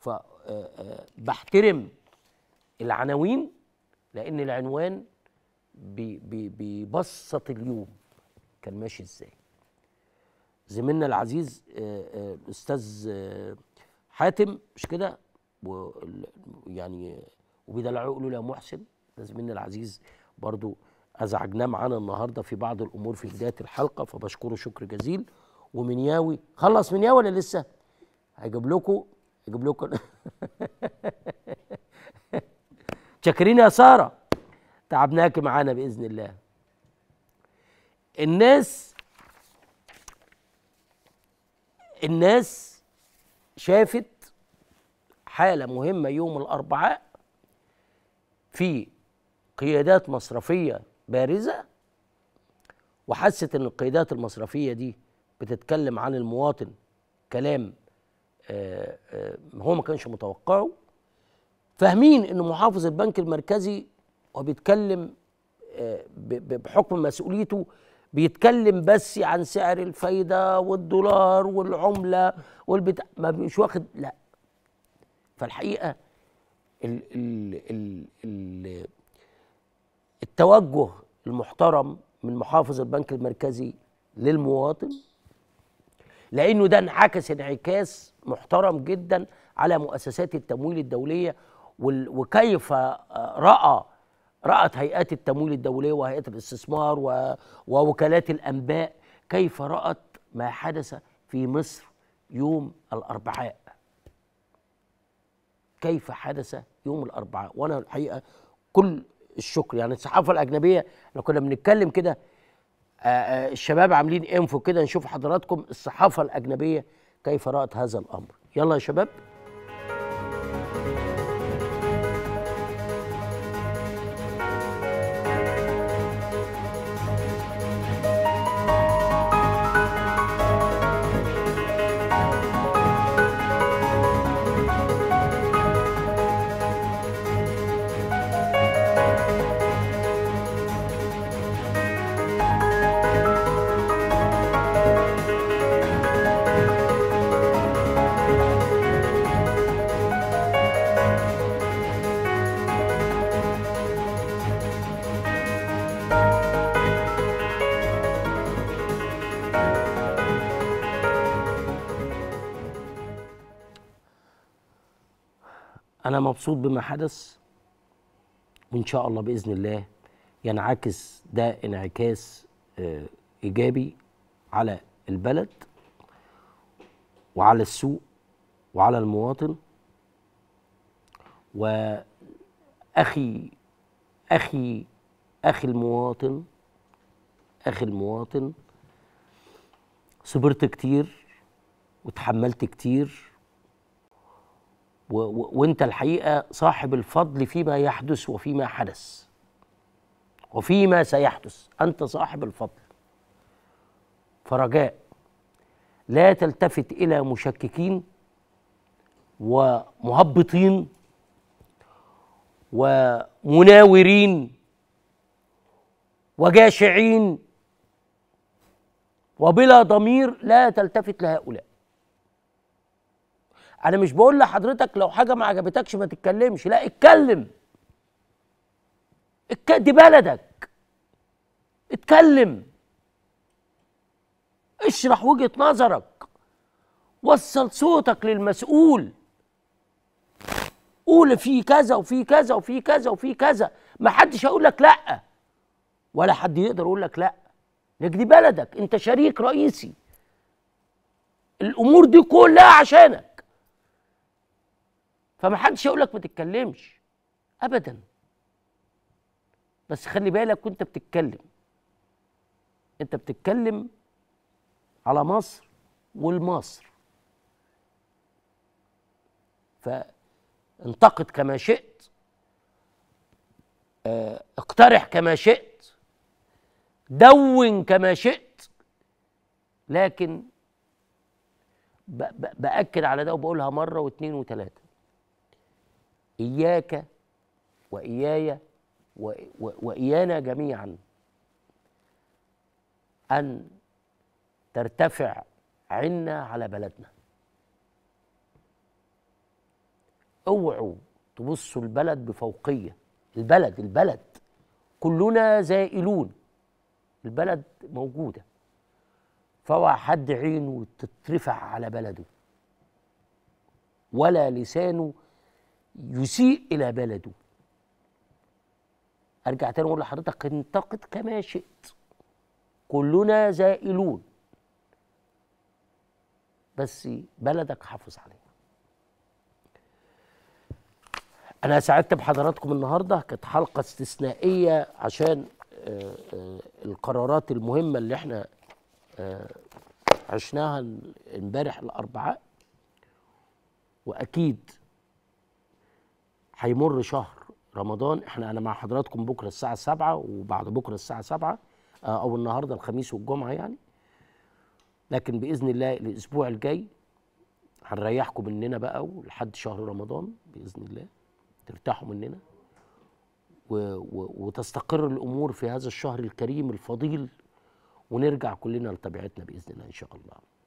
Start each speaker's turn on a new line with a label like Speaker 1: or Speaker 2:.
Speaker 1: فبحترم آه، آه، العناوين لان العنوان بيبسط اليوم كان ماشي ازاي زميلنا العزيز الاستاذ آه، حاتم مش كده يعني وبيدلعوا يقولوا له يا محسن ده زميلنا العزيز برضو ازعجناه معانا النهارده في بعض الامور في بدايه الحلقه فبشكره شكر جزيل ومنياوي خلص منياوي ولا لسه هيجيب لكم يجيب لكم شاكرين يا ساره تعبناكي معانا باذن الله الناس الناس شافت حاله مهمه يوم الاربعاء في قيادات مصرفيه بارزه وحست ان القيادات المصرفيه دي بتتكلم عن المواطن كلام آه، آه، هو ما كانش متوقعه فاهمين ان محافظ البنك المركزي وبيتكلم آه، بحكم مسؤوليته بيتكلم بس عن سعر الفايده والدولار والعمله والبتاع ما مش واخد لا فالحقيقه ال ال ال التوجه المحترم من محافظ البنك المركزي للمواطن لانه ده انعكس انعكاس محترم جدا على مؤسسات التمويل الدوليه وكيف آه، راى رات هيئات التمويل الدوليه وهيئه الاستثمار ووكالات الانباء كيف رات ما حدث في مصر يوم الاربعاء كيف حدث يوم الاربعاء وانا الحقيقه كل الشكر يعني الصحافه الاجنبيه احنا كنا بنتكلم كده آه، آه، الشباب عاملين انفو كده نشوف حضراتكم الصحافه الاجنبيه كيف رات هذا الامر يلا يا شباب انا مبسوط بما حدث وان شاء الله باذن الله ينعكس ده انعكاس آه، ايجابي على البلد وعلى السوق وعلى المواطن واخي اخي اخي المواطن اخي المواطن صبرت كتير وتحملت كتير و و وانت الحقيقه صاحب الفضل فيما يحدث وفيما حدث وفيما سيحدث انت صاحب الفضل فرجاء لا تلتفت الى مشككين ومهبطين ومناورين وجاشعين وبلا ضمير لا تلتفت لهؤلاء انا مش بقول لحضرتك لو حاجه ما عجبتكش ما تتكلمش لا اتكلم دي بلدك اتكلم اشرح وجهه نظرك وصل صوتك للمسؤول قول في كذا وفي كذا وفي كذا وفي كذا ما حدش هيقول لك لا ولا حد يقدر يقول لك لا لك دي بلدك انت شريك رئيسي الامور دي كلها عشانك فمحدش يقول لك ما تتكلمش ابدا بس خلي بالك وانت بتتكلم انت بتتكلم على مصر والمصر فانتقد كما شئت آه، اقترح كما شئت دون كما شئت لكن بأكد على ده وبقولها مرة واثنين وثلاثة إياك وإياي وإيانا جميعا أن ترتفع عنا على بلدنا اوعوا تبصوا البلد بفوقية البلد البلد كلنا زائلون البلد موجودة فوع حد عينه تترفع على بلده ولا لسانه يسيء إلى بلده أرجع تاني أقول لحضرتك انتقد كما شئت كلنا زائلون بس بلدك حافظ عليها أنا سعدت بحضراتكم النهاردة كانت حلقة استثنائية عشان آه، آه، القرارات المهمة اللي احنا آه، عشناها امبارح الأربعاء وأكيد هيمر شهر رمضان احنا انا مع حضراتكم بكره الساعه 7 وبعد بكره الساعه 7 آه، او النهارده الخميس والجمعه يعني لكن باذن الله الاسبوع الجاي هنريحكم مننا بقى لحد شهر رمضان باذن الله ترتاحوا مننا و و وتستقر الامور في هذا الشهر الكريم الفضيل ونرجع كلنا لطبيعتنا باذن الله ان شاء الله